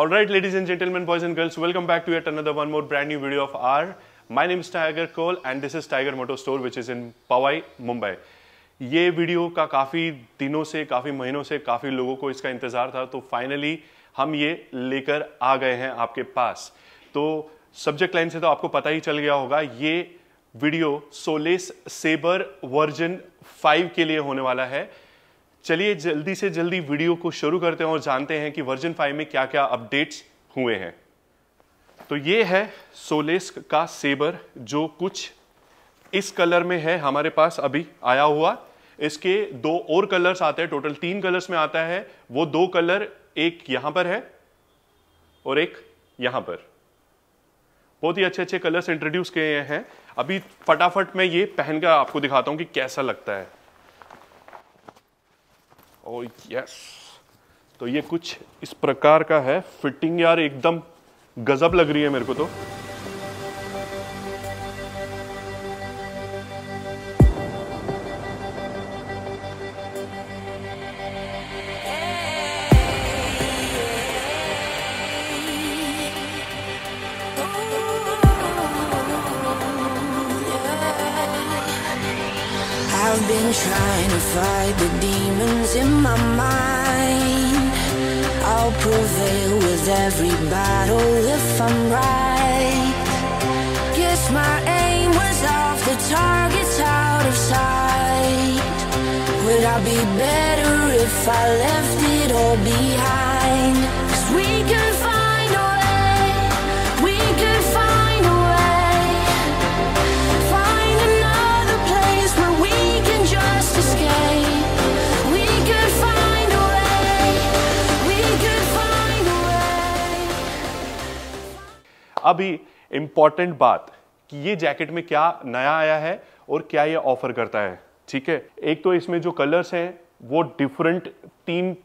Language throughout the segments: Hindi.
All right, ladies and gentlemen, boys and girls, welcome back to yet another one more brand new video of our. My name is Tiger Cole and this is Tiger Moto Store which is in Powai, Mumbai. ये वीडियो का काफ़ी दिनों से काफ़ी महीनों से काफ़ी लोगों को इसका इंतज़ार था तो फाइनली हम ये लेकर आ गए हैं आपके पास तो सब्जेक्ट लाइन से तो आपको पता ही चल गया होगा ये वीडियो सोलेस सेबर वर्जन 5 के लिए होने वाला है चलिए जल्दी से जल्दी वीडियो को शुरू करते हैं और जानते हैं कि वर्जन 5 में क्या क्या अपडेट्स हुए हैं तो ये है सोलेस्क का सेबर जो कुछ इस कलर में है हमारे पास अभी आया हुआ इसके दो और कलर्स आते हैं टोटल तीन कलर्स में आता है वो दो कलर एक यहां पर है और एक यहां पर बहुत ही अच्छे अच्छे कलर्स इंट्रोड्यूस किए हैं अभी फटाफट मैं ये पहनकर आपको दिखाता हूं कि कैसा लगता है और oh, यस तो ये कुछ इस प्रकार का है फिटिंग यार एकदम गजब लग रही है मेरे को तो I've been trying to fight the demons in my mind I'll prevail with every battle if I'm right Guess my aim was off, the target's out of sight Would I be better if I left it all behind? Cause we could अभी इंपॉर्टेंट बात कि ये जैकेट में क्या नया आया है और क्या ये ऑफर करता है ठीक है एक तो इसमें जो कलर्स हैं वो डिफरेंट तीन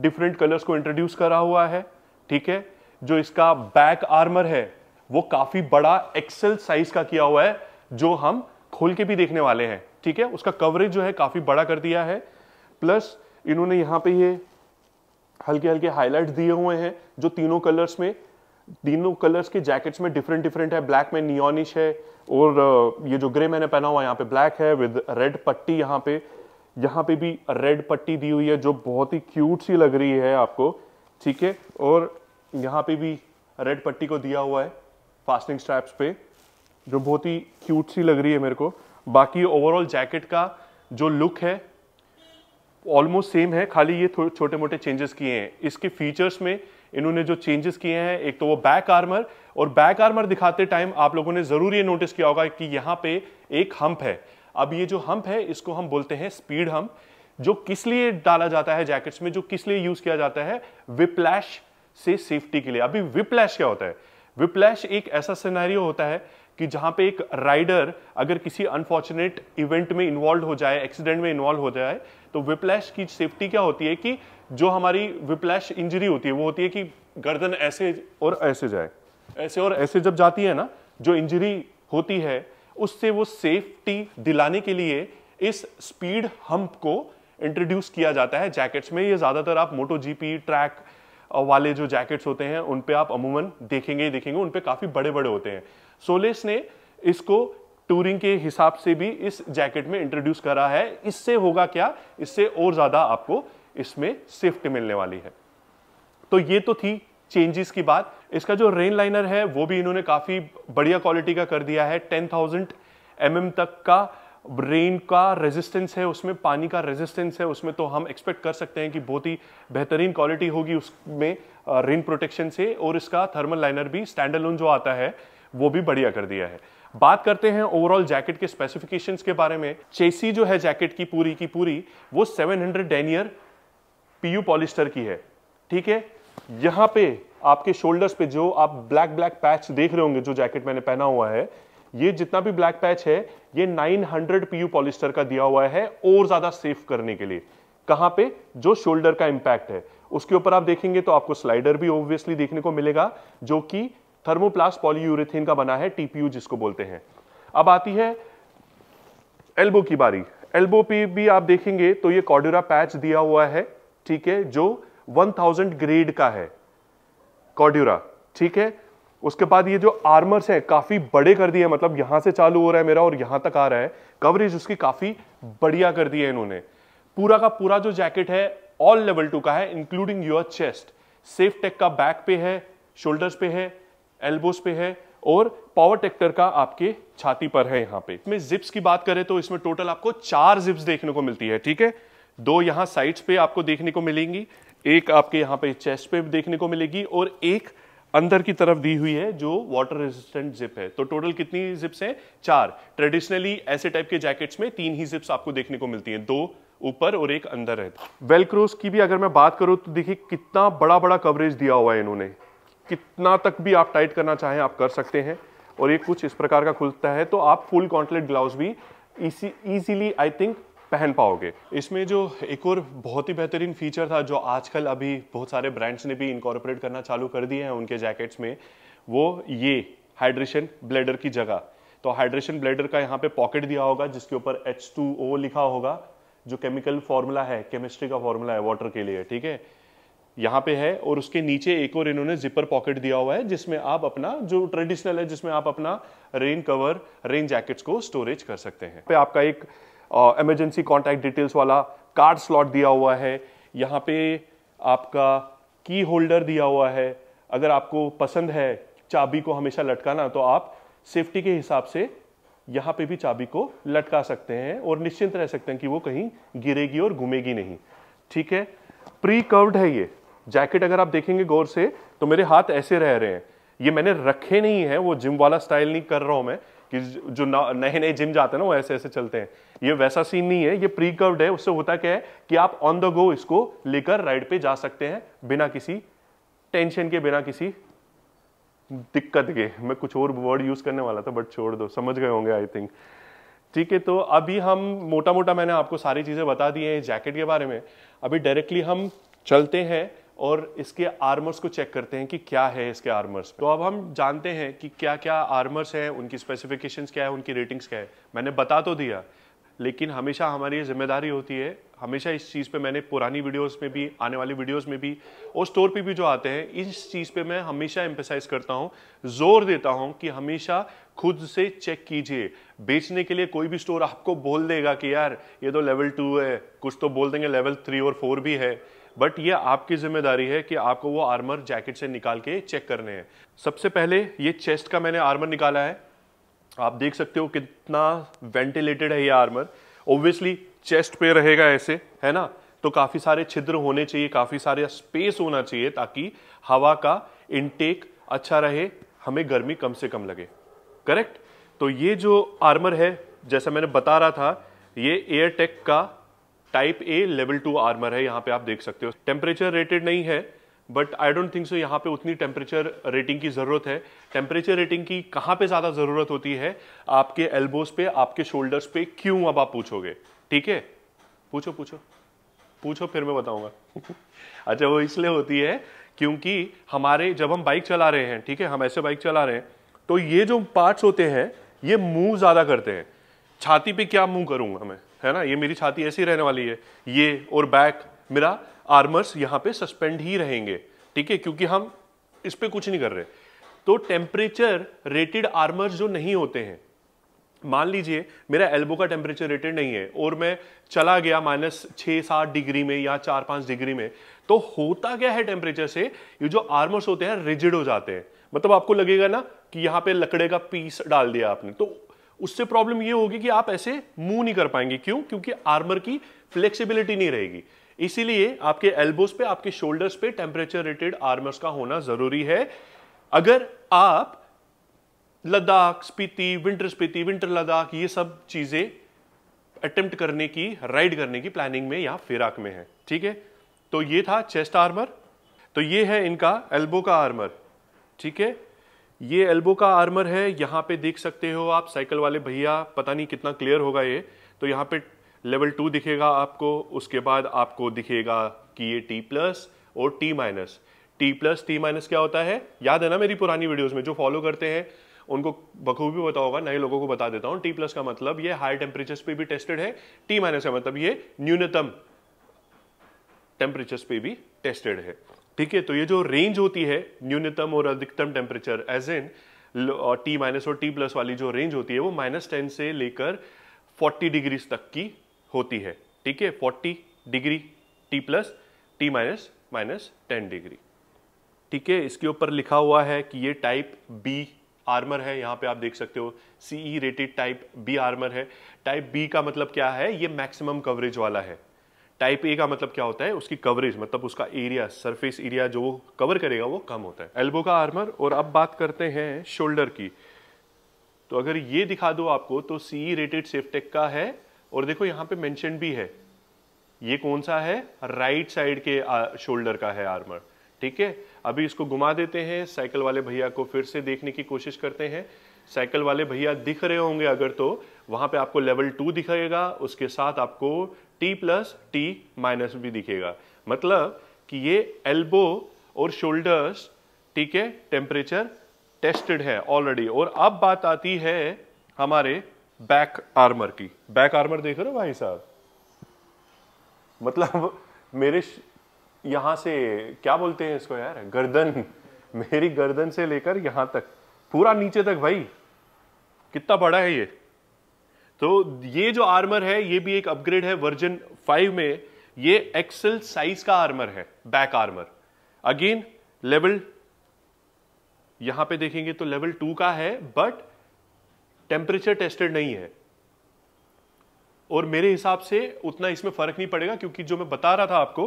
डिफरेंट कलर्स को इंट्रोड्यूस करा हुआ है ठीक है जो इसका बैक आर्मर है वो काफ़ी बड़ा एक्सेल साइज का किया हुआ है जो हम खोल के भी देखने वाले हैं ठीक है उसका कवरेज जो है काफ़ी बड़ा कर दिया है प्लस इन्होंने यहाँ पे ये हल्के हल्के हाईलाइट दिए हुए हैं जो तीनों कलर्स में तीनों कलर्स के जैकेट्स में डिफरेंट डिफरेंट है ब्लैक में नियोनिश है और ये जो ग्रे मैंने पहना हुआ यहाँ पे ब्लैक है विद रेड पट्टी यहाँ पे यहाँ पे भी रेड पट्टी दी हुई है जो बहुत ही क्यूट सी लग रही है आपको ठीक है और यहाँ पे भी रेड पट्टी को दिया हुआ है फास्टिंग स्ट्रैप्स पे जो बहुत ही क्यूट सी लग रही है मेरे को बाकी ओवरऑल जैकेट का जो लुक है ऑलमोस्ट सेम है खाली ये छोटे मोटे चेंजेस किए हैं इसके फीचर्स में इन्होंने जो चेंजेस किए हैं एक तो वो बैक आर्मर और बैक आर्मर दिखाते टाइम आप लोगों ने ज़रूर ये नोटिस किया होगा कि यहाँ पे एक हम्प है अब ये जो हम्प है इसको हम बोलते हैं स्पीड हम्प जो किस लिए डाला जाता है जैकेट्स में जो किस लिए यूज़ किया जाता है विप्लैश से सेफ्टी के लिए अभी विप्लैश क्या होता है विप्लैश एक ऐसा सिनेरियो होता है कि जहां पे एक राइडर अगर किसी अनफॉर्चुनेट इवेंट में इन्वॉल्व हो जाए एक्सीडेंट में इन्वॉल्व हो जाए तो विप्लैश की सेफ्टी क्या होती है कि जो हमारी विप्लैश इंजरी होती है वो होती है कि गर्दन ऐसे और ऐसे जाए ऐसे और ऐसे जब जाती है ना जो इंजरी होती है उससे वो सेफ्टी दिलाने के लिए इस स्पीड हम्प को इंट्रोड्यूस किया जाता है जैकेट्स में ये ज़्यादातर आप मोटो जीपी ट्रैक वाले जो जैकेट्स होते हैं उन पे आप अमूमन देखेंगे ही देखेंगे उन पे काफ़ी बड़े बड़े होते हैं सोलेस ने इसको टूरिंग के हिसाब से भी इस जैकेट में इंट्रोड्यूस करा है इससे होगा क्या इससे और ज़्यादा आपको इसमें सेफ्टी मिलने वाली है तो ये तो थी चेंजेस की बात इसका जो रेन लाइनर है वो भी इन्होंने काफ़ी बढ़िया क्वालिटी का कर दिया है टेन थाउजेंड एम तक का रेन का रेजिस्टेंस है उसमें पानी का रेजिस्टेंस है उसमें तो हम एक्सपेक्ट कर सकते हैं कि बहुत ही बेहतरीन क्वालिटी होगी उसमें रेन प्रोटेक्शन से और इसका थर्मल लाइनर भी स्टैंडर्लोन जो आता है वो भी बढ़िया कर दिया है बात करते हैं ओवरऑल जैकेट के स्पेसिफिकेशंस के बारे में चेसी जो है जैकेट की पूरी की पूरी वो 700 हंड्रेड डेनियर पीयू पॉलिस्टर की है ठीक है यहाँ पे आपके शोल्डर्स पे जो आप ब्लैक ब्लैक पैच देख रहे होंगे जो जैकेट मैंने पहना हुआ है ये जितना भी ब्लैक पैच है ये 900 हंड्रेड पीयू पॉलिस्टर का दिया हुआ है और ज्यादा सेफ करने के लिए कहां पे जो शोल्डर का इंपैक्ट है उसके ऊपर आप देखेंगे तो आपको स्लाइडर भी ऑब्वियसली देखने को मिलेगा जो कि थर्मोप्लास्ट पॉलीयूरेथीन का बना है टीपीयू जिसको बोलते हैं अब आती है एल्बो की बारी एल्बो पे भी आप देखेंगे तो ये कॉर्डोरा पैच दिया हुआ है ठीक है जो 1000 ग्रेड का है कॉर्ड्यूरा ठीक है उसके बाद ये जो आर्मर्स है काफी बड़े कर दिए मतलब यहां से चालू हो रहा है मेरा और यहां तक आ रहा है कवरेज उसकी काफी बढ़िया कर दी है इन्होंने पूरा का पूरा जो जैकेट है ऑल लेवल टू का है including your chest safe tech का बैक पे है शोल्डर्स पे है एल्बोस पे है और पावर टेक्टर का आपके छाती पर है यहाँ पे इसमें जिप्स की बात करें तो इसमें टोटल आपको चार जिप्स देखने को मिलती है ठीक है दो यहाँ साइड्स पे आपको देखने को मिलेंगी एक आपके यहाँ पे चेस्ट पे देखने को मिलेगी और एक अंदर की तरफ दी हुई है जो वाटर रेजिस्टेंट जिप है तो टोटल कितनी जिप्स हैं चार ट्रेडिशनली ऐसे टाइप के जैकेट्स में तीन ही जिप्स आपको देखने को मिलती हैं दो ऊपर और एक अंदर है वेलक्रोस की भी अगर मैं बात करूं तो देखिए कितना बड़ा बड़ा कवरेज दिया हुआ है इन्होंने कितना तक भी आप टाइट करना चाहें आप कर सकते हैं और ये कुछ इस प्रकार का खुलता है तो आप फुल कॉन्टलेट ग्लाउज भी ईजीली आई थिंक पहन पाओगे इसमें जो एक और बहुत ही बेहतरीन फीचर था जो आजकल अभी बहुत सारे ब्रांड्स ने भी इनकॉर्पोरेट करना चालू कर दिए हैं उनके जैकेट्स में वो ये हाइड्रेशन ब्लेडर की जगह तो हाइड्रेशन ब्लेडर का यहाँ पे पॉकेट दिया होगा जिसके ऊपर एच लिखा होगा जो केमिकल फॉर्मूला है केमिस्ट्री का फॉर्मूला है वाटर के लिए ठीक है यहाँ पे है और उसके नीचे एक और इन्होंने जिपर पॉकेट दिया हुआ है जिसमें आप अपना जो ट्रेडिशनल है जिसमें आप अपना रेन कवर रेन जैकेट्स को स्टोरेज कर सकते हैं पे आपका एक इमरजेंसी कॉन्टैक्ट डिटेल्स वाला कार्ड स्लॉट दिया हुआ है यहाँ पे आपका की होल्डर दिया हुआ है अगर आपको पसंद है चाबी को हमेशा लटकाना तो आप सेफ्टी के हिसाब से यहाँ पे भी चाबी को लटका सकते हैं और निश्चिंत रह सकते हैं कि वो कहीं गिरेगी और घूमेगी नहीं ठीक है प्री कर्व्ड है ये जैकेट अगर आप देखेंगे गौर से तो मेरे हाथ ऐसे रह रहे हैं ये मैंने रखे नहीं है वो जिम वाला स्टाइल नहीं कर रहा हूं मैं कि जो नए नए जिम जाते हैं ना वो ऐसे ऐसे चलते हैं ये वैसा सीन नहीं है ये प्री कर्व्ड है उससे होता क्या है कि आप ऑन द गो इसको लेकर राइड पे जा सकते हैं बिना किसी टेंशन के बिना किसी दिक्कत के मैं कुछ और वर्ड यूज करने वाला था बट छोड़ दो समझ गए होंगे आई थिंक ठीक है तो अभी हम मोटा मोटा मैंने आपको सारी चीज़ें बता दी हैं जैकेट के बारे में अभी डायरेक्टली हम चलते हैं और इसके आर्मर्स को चेक करते हैं कि क्या है इसके आर्मर्स तो अब हम जानते हैं कि क्या क्या आर्मर्स हैं उनकी स्पेसिफिकेशंस क्या है उनकी रेटिंग्स क्या है मैंने बता तो दिया लेकिन हमेशा हमारी जिम्मेदारी होती है हमेशा इस चीज़ पे मैंने पुरानी वीडियोस में भी आने वाली वीडियोस में भी और स्टोर पे भी जो आते हैं इस चीज़ पे मैं हमेशा एम्पेसाइज करता हूँ जोर देता हूँ कि हमेशा खुद से चेक कीजिए बेचने के लिए कोई भी स्टोर आपको बोल देगा कि यार ये तो लेवल टू है कुछ तो बोल देंगे लेवल थ्री और फोर भी है बट ये आपकी जिम्मेदारी है कि आपको वो आर्मर जैकेट से निकाल के चेक करने हैं सबसे पहले ये चेस्ट का मैंने आर्मर निकाला है आप देख सकते हो कितना वेंटिलेटेड है ये आर्मर ओब्वियसली चेस्ट पे रहेगा ऐसे है ना तो काफ़ी सारे छिद्र होने चाहिए काफ़ी सारे स्पेस होना चाहिए ताकि हवा का इनटेक अच्छा रहे हमें गर्मी कम से कम लगे करेक्ट तो ये जो आर्मर है जैसा मैंने बता रहा था ये एयरटेक का type A level two armour है यहाँ पे आप देख सकते हो टेम्परेचर रेटेड नहीं है but I don't think so यहाँ पे उतनी टेम्परेचर रेटिंग की ज़रूरत है टेम्परेचर रेटिंग की कहाँ पे ज़्यादा ज़रूरत होती है आपके एल्बोज पे आपके शोल्डर्स पे क्यों अब आप पूछोगे ठीक है पूछो पूछो पूछो फिर मैं बताऊंगा अच्छा वो इसलिए होती है क्योंकि हमारे जब हम बाइक चला रहे हैं ठीक है हम ऐसे बाइक चला रहे हैं तो ये जो पार्ट्स होते हैं ये मूव ज़्यादा करते हैं छाती पे क्या मूव करूंगा मैं है ना ये मेरी छाती ऐसी रहने वाली है ये और बैक मेरा आर्मर्स यहाँ पे सस्पेंड ही रहेंगे ठीक है क्योंकि हम इस पर कुछ नहीं कर रहे तो टेम्परेचर रेटेड आर्मर्स जो नहीं होते हैं मान लीजिए मेरा एल्बो का टेम्परेचर रेटेड नहीं है और मैं चला गया माइनस छः सात डिग्री में या चार पाँच डिग्री में तो होता क्या है टेम्परेचर से ये जो आर्मर्स होते हैं रिजिड हो जाते हैं मतलब आपको लगेगा ना कि यहाँ पे लकड़े का पीस डाल दिया आपने तो उससे प्रॉब्लम ये होगी कि आप ऐसे मूव नहीं कर पाएंगे क्यों क्योंकि आर्मर की फ्लेक्सिबिलिटी नहीं रहेगी इसीलिए आपके एल्बोस पे आपके शोल्डर्स पे टेम्परेचर रेटेड आर्मर्स का होना जरूरी है अगर आप लद्दाख स्पीति विंटर स्पीति विंटर लद्दाख ये सब चीजें अटेम्प्ट करने की राइड करने की प्लानिंग में या फिराक में है ठीक है तो ये था चेस्ट आर्मर तो ये है इनका एल्बो का आर्मर ठीक है ये एल्बो का आर्मर है यहाँ पे देख सकते हो आप साइकिल वाले भैया पता नहीं कितना क्लियर होगा ये तो यहाँ पे लेवल टू दिखेगा आपको उसके बाद आपको दिखेगा कि ये टी प्लस और T minus T plus T minus क्या होता है याद है ना मेरी पुरानी वीडियोस में जो फॉलो करते हैं उनको बखूबी बताओ होगा नए लोगों को बता देता हूँ टी प्लस का मतलब ये हाई टेम्परेचर पे भी टेस्टेड है टी माइनस का मतलब ये न्यूनतम टेम्परेचर पे भी टेस्टेड है ठीक है तो ये जो रेंज होती है न्यूनतम और अधिकतम temperature as in T minus और टी प्लस वाली जो रेंज होती है वो माइनस टेन से लेकर फोर्टी डिग्रीज तक की होती है ठीक है forty degree T plus T minus minus ten degree ठीक है इसके ऊपर लिखा हुआ है कि ये टाइप बी आर्मर है यहाँ पे आप देख सकते हो CE rated type B armour है टाइप बी का मतलब क्या है ये मैक्सिमम कवरेज वाला है टाइप ए का मतलब क्या होता है उसकी कवरेज मतलब उसका एरिया सरफेस एरिया जो वो कवर करेगा वो कम होता है एल्बो का आर्मर और अब बात करते हैं शोल्डर की तो अगर ये दिखा दो आपको तो सीई रेटेड सेफ्टेक का है और देखो यहाँ पे मेंशन भी है ये कौन सा है राइट साइड के शोल्डर का है आर्मर ठीक है अभी इसको घुमा देते हैं साइकिल वाले भैया को फिर से देखने की कोशिश करते हैं साइकिल वाले भैया दिख रहे होंगे अगर तो वहां पे आपको लेवल टू दिखेगा उसके साथ आपको टी प्लस टी माइनस भी दिखेगा मतलब कि ये एल्बो और शोल्डर्स ठीक है टेम्परेचर टेस्टेड है ऑलरेडी और अब बात आती है हमारे बैक आर्मर की बैक आर्मर देख रहे हो भाई साहब मतलब मेरे यहां से क्या बोलते हैं इसको यार गर्दन मेरी गर्दन से लेकर यहां तक पूरा नीचे तक भाई कितना बड़ा है ये तो ये जो आर्मर है ये भी एक अपग्रेड है वर्जन फाइव में ये एक्सेल साइज का आर्मर है बैक आर्मर अगेन लेवल यहां पे देखेंगे तो लेवल टू का है बट टेम्परेचर टेस्टेड नहीं है और मेरे हिसाब से उतना इसमें फर्क नहीं पड़ेगा क्योंकि जो मैं बता रहा था आपको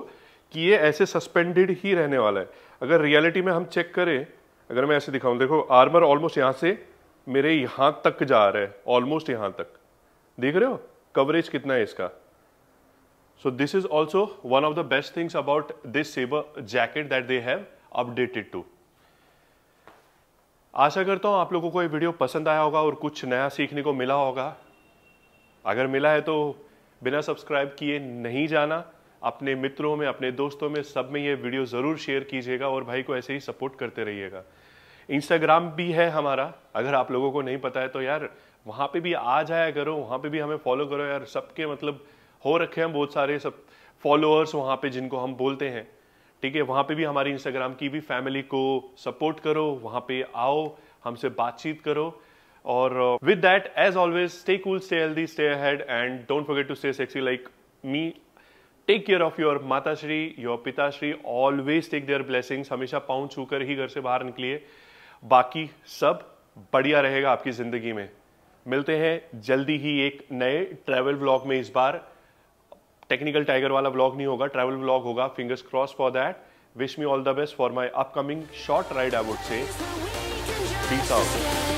कि ये ऐसे सस्पेंडेड ही रहने वाला है अगर रियलिटी में हम चेक करें अगर मैं ऐसे दिखाऊं देखो आर्मर ऑलमोस्ट यहां से मेरे यहां तक जा रहा है ऑलमोस्ट यहां तक देख रहे हो कवरेज कितना है इसका so this is also one of the best things about this Saber jacket that they have updated to आशा करता हूं आप लोगों को ये वीडियो पसंद आया होगा और कुछ नया सीखने को मिला होगा अगर मिला है तो बिना सब्सक्राइब किए नहीं जाना अपने मित्रों में अपने दोस्तों में सब में ये वीडियो ज़रूर शेयर कीजिएगा और भाई को ऐसे ही सपोर्ट करते रहिएगा इंस्टाग्राम भी है हमारा अगर आप लोगों को नहीं पता है तो यार वहाँ पे भी आ जाया करो वहाँ पे भी हमें फॉलो करो यार सबके मतलब हो रखे हैं बहुत सारे सब फॉलोअर्स वहाँ पे जिनको हम बोलते हैं ठीक है वहाँ पे भी हमारी इंस्टाग्राम की भी फैमिली को सपोर्ट करो वहाँ पे आओ हमसे बातचीत करो और with that as always stay cool stay healthy stay head and don't forget to stay sexy like me take care of your माताश्री योर पिताश्री ऑलवेज टेक देयर ब्लेसिंग्स हमेशा पाँव छूकर ही घर से बाहर निकलिए बाकी सब बढ़िया रहेगा आपकी ज़िंदगी में मिलते हैं जल्दी ही एक नए ट्रैवल व्लॉग में इस बार टेक्निकल टाइगर वाला व्लॉग नहीं होगा ट्रैवल व्लॉग होगा fingers cross for that wish me all the best for my upcoming short ride I would say peace out